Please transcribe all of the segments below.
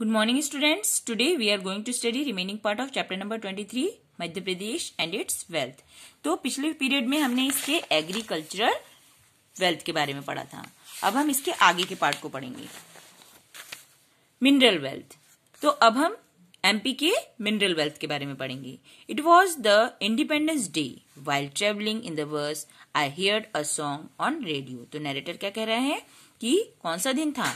Good morning students today we are going to study remaining part of chapter number 23 Madhya Pradesh and its wealth तो पिछले period में हमने इसके agricultural wealth के बारे में पढ़ा था अब हम इसके आगे के पार्ट को पढ़ेंगे मिनरल वेल्थ तो अब हम एमपी के मिनरल वेल्थ के बारे में पढ़ेंगे it was the independence day while travelling in the bus I hear a song on radio तो नरेटर क्या कह रहे हैं कि कौन सा दिन था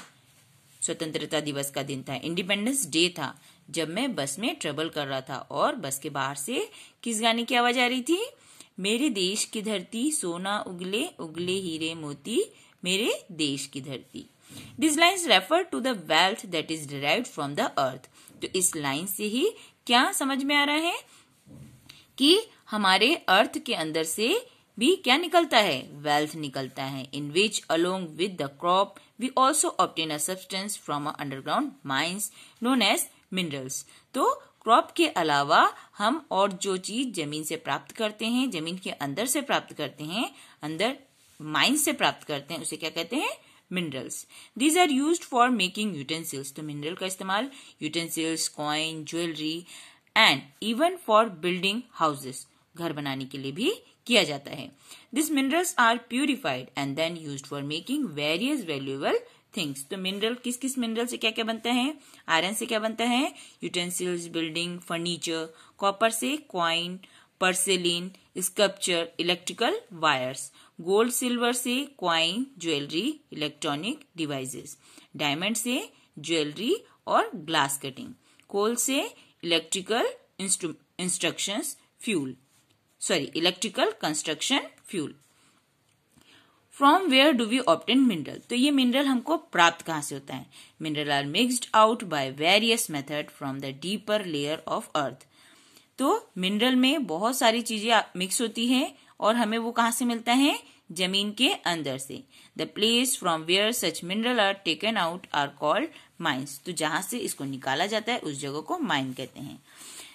स्वतंत्रता दिवस का दिन था इंडिपेंडेंस डे था जब मैं बस में ट्रेवल कर रहा था और बस के बाहर से किस गाने की आवाज आ रही थी मेरे देश की धरती सोना उगले उगले हीरे मोती मेरे देश की धरती this line refer to the wealth that is derive from the earth तो इस लाइन से ही क्या समझ में आ रहा है कि हमारे अर्थ के अंदर से भी क्या निकलता है वेल्थ निकलता है in which along with the crop we also obtain a substance from underground mines known as minerals तो क्रॉप के अलावा हम और जो चीज जमीन से प्राप्त करते हैं जमीन के अंदर से प्राप्त करते हैं अंदर माइन्स से प्राप्त करते हैं उसे क्या कहते हैं minerals these are use for making utensils तो मिनरल का इस्तेमाल utensils coin jewellery and even for building houses घर बनाने के लिए भी किया जाता है this minerals are purified and then use for making various valuable things तो मिनरल किस किस मिनरल से क्या क्या बनता है आयरन से क्या बनता है यूटेंसिल्स बिल्डिंग फर्नीचर कॉपर से coin porcelain sculpture electrical wires gold silver से coin jewellery electronic devices diamond से ज्वेलरी और ग्लास कटिंग कोल से electrical instructions fuel sorry, electrical construction fuel. From where do we obtain mineral तो ये mineral हमको प्राप्त कहाँ से होता है Mineral are mixed out by various method from the deeper layer of earth तो मिनरल में बहुत सारी चीजें मिक्स होती हैं और हमें वो कहाँ से मिलता है जमीन के अंदर से the place from where such mineral are taken out are called mines तो जहां से इसको निकाला जाता है उस जगह को माइन कहते हैं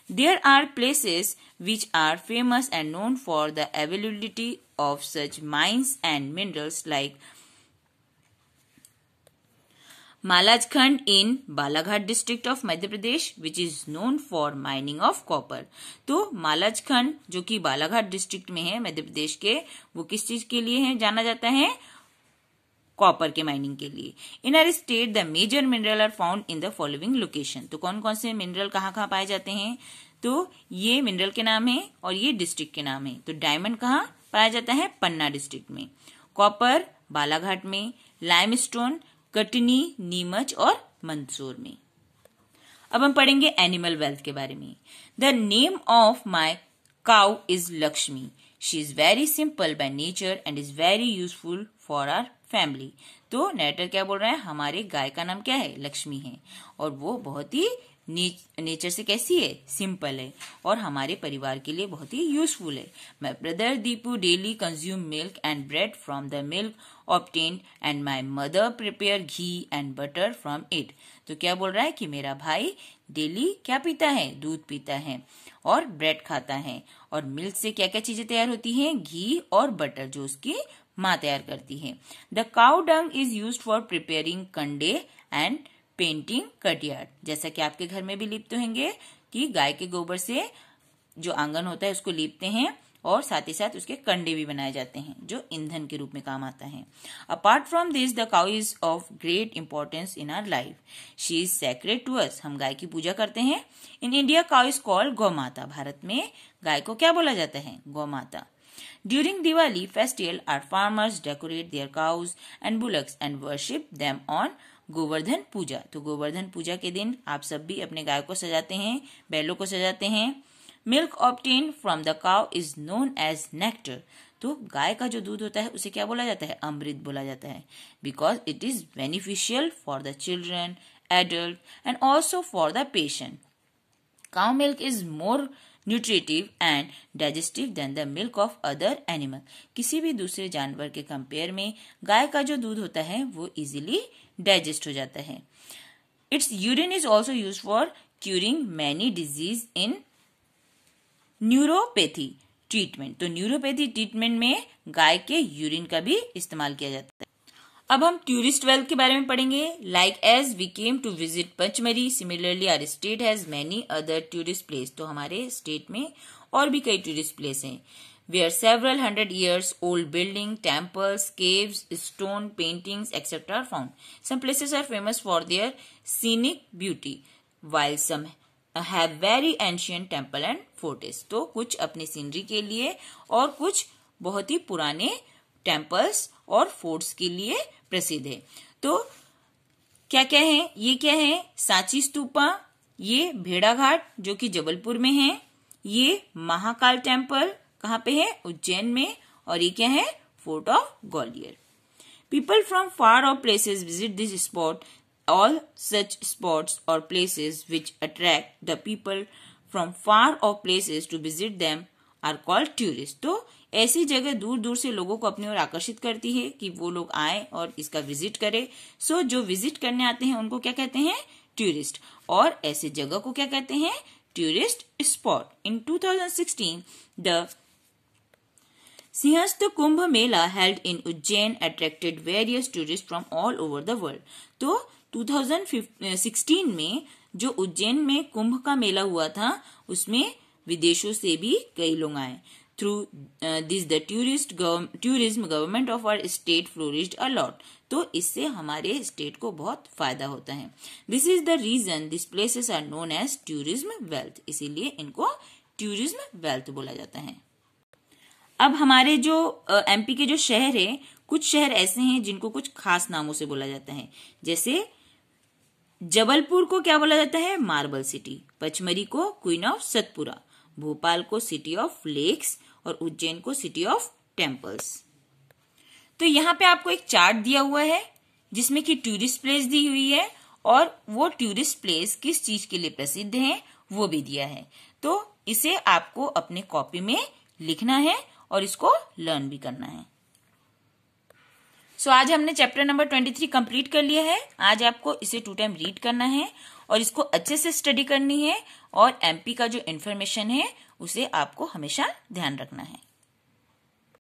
There are places which are famous and known for the availability of such mines and minerals like Malajkhand in Balaghat district of Madhya Pradesh which is known for mining of copper. तो मालाजखंड जो कि Balaghat district में है मध्य प्रदेश के वो किस चीज के लिए है जाना जाता है कॉपर के माइनिंग के लिए in our state the major mineral are found in the following location तो कौन कौन से मिनरल कहाँ कहाँ पाए जाते हैं तो ये मिनरल के नाम है और ये डिस्ट्रिक्ट के नाम है तो डायमंड कहाँ पाया जाता है पन्ना डिस्ट्रिक्ट में कॉपर बालाघाट में लाइमस्टोन कटनी नीमच और मंदसूर में अब हम पढ़ेंगे एनिमल वेल्थ के बारे में the name of my cow is Lakshmi she is very simple by nature and is very useful for our family तो नेटर क्या बोल रहा है हमारे गाय का नाम क्या है लक्ष्मी है और वो बहुत ही नेचर से कैसी है सिंपल है और हमारे परिवार के लिए बहुत ही यूजफुल है my brother Deepu daily consume milk and bread from the milk obtain and my mother prepare ghee and butter from it तो क्या बोल रहा है कि मेरा भाई डेली क्या पीता है दूध पीता है और ब्रेड खाता है और मिल्क से क्या क्या चीजें तैयार होती हैं घी और बटर जो उसकी माँ तैयार करती है the cow dung is use for preparing kande and painting courtyard जैसा कि आपके घर में भी लिपते होंगे कि गाय के गोबर से जो आंगन होता है उसको लिपते हैं और साथ ही साथ उसके कंडे भी बनाए जाते हैं जो ईंधन के रूप में काम आता है apart from this the cow is of great importance in our life she is sacred to us हम गाय की पूजा करते हैं in India cow is called gau mata Bharat में गाय को क्या बोला जाता है गौ माता During Diwali festival, our farmers decorate their cows and bullocks and worship them on Govardhan पूजा तो गोवर्धन पूजा के दिन आप सब भी अपने गाय को सजाते हैं बैलों को सजाते हैं milk obtain from the cow is known as nectar तो गाय का जो दूध होता है उसे क्या बोला जाता है अमृत बोला जाता है because it is beneficial for the children adult and also for the patient cow milk is more nutritive and digestive than the milk of other animal किसी भी दूसरे जानवर के कंपेयर में गाय का जो दूध होता है वो इजीली डाइजेस्ट हो जाता है its urine is also use for curing many disease in neuropathy treatment तो न्यूरोपैथी ट्रीटमेंट में गाय के यूरिन का भी इस्तेमाल किया जाता है अब हम टूरिस्ट वेल्थ के बारे में पढ़ेंगे like as we came to visit Pachmarhi similarly our state has many other tourist place तो हमारे स्टेट में और भी कई टूरिस्ट प्लेस हैं our several hundred years old building temples caves stone paintings etcetera are found some places are famous for their scenic beauty while some have very ancient temple and fortress तो कुछ अपनी scenery के लिए और कुछ बहुत ही पुराने टेम्पल्स और फोर्ट्स के लिए प्रसिद्ध है तो क्या क्या है ये क्या है सांची स्तूपा ये भेड़ाघाट जो कि जबलपुर में है ये महाकाल टेम्पल कहाँ पे है उज्जैन में और ये क्या है fort of Gwalior people from far or places visit this spot all such spot or places which attract the people from far off places to visit them are called tourist तो ऐसी जगह दूर दूर से लोगों को अपनी ओर आकर्षित करती है कि वो लोग आए और इसका विजिट करें सो so, जो विजिट करने आते हैं उनको क्या कहते हैं टूरिस्ट और ऐसी जगह को क्या कहते हैं tourist spot in 2016 the Simhastha Kumbh Mela held in Ujjain attracted various tourist from all over the world तो 2016 में जो उज्जैन में कुंभ का मेला हुआ था उसमें विदेशों से भी कई लोग आए through this the tourist tourism government of our state flourished a lot तो इससे हमारे स्टेट को बहुत फायदा होता है this is the reason this places are known as tourism wealth इसीलिए इनको टूरिज्म वेल्थ बोला जाता है अब हमारे जो एमपी uh, के जो शहर है कुछ शहर ऐसे हैं जिनको कुछ खास नामों से बोला जाता है जैसे जबलपुर को क्या बोला जाता है मार्बल सिटी पचमरी को क्वीन ऑफ सतपुरा भोपाल को सिटी ऑफ लेक्स और उज्जैन को सिटी ऑफ टेम्पल्स तो यहाँ पे आपको एक चार्ट दिया हुआ है जिसमें कि टूरिस्ट प्लेस दी हुई है और वो टूरिस्ट प्लेस किस चीज के लिए प्रसिद्ध है वो भी दिया है तो इसे आपको अपने कॉपी में लिखना है और इसको लर्न भी करना है सो so, आज हमने chapter number twenty three complete कर लिया है आज आपको इसे टू टाइम रीड करना है और इसको अच्छे से स्टडी करनी है और एमपी का जो इन्फॉर्मेशन है उसे आपको हमेशा ध्यान रखना है